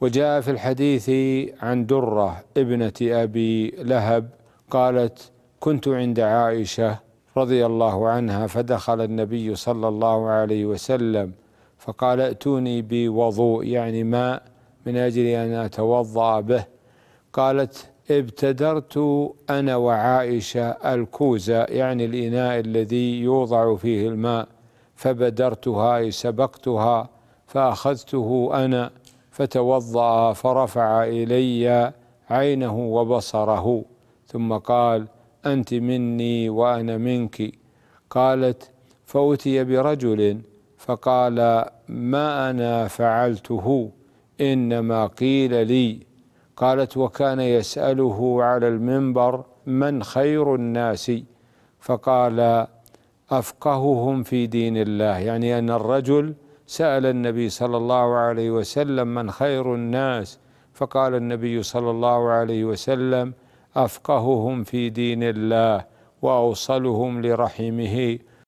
وجاء في الحديث عن دره ابنه ابي لهب قالت كنت عند عائشه رضي الله عنها فدخل النبي صلى الله عليه وسلم فقال ائتوني بوضوء يعني ماء من اجل ان اتوضا به قالت ابتدرت انا وعائشه الكوزة يعني الاناء الذي يوضع فيه الماء فبدرتها اي سبقتها فاخذته انا فتوضأ فرفع إلي عينه وبصره ثم قال أنت مني وأنا منك قالت فأتي برجل فقال ما أنا فعلته إنما قيل لي قالت وكان يسأله على المنبر من خير الناس فقال أفقههم في دين الله يعني أن الرجل سأل النبي صلى الله عليه وسلم من خير الناس فقال النبي صلى الله عليه وسلم أفقههم في دين الله وأوصلهم لرحمه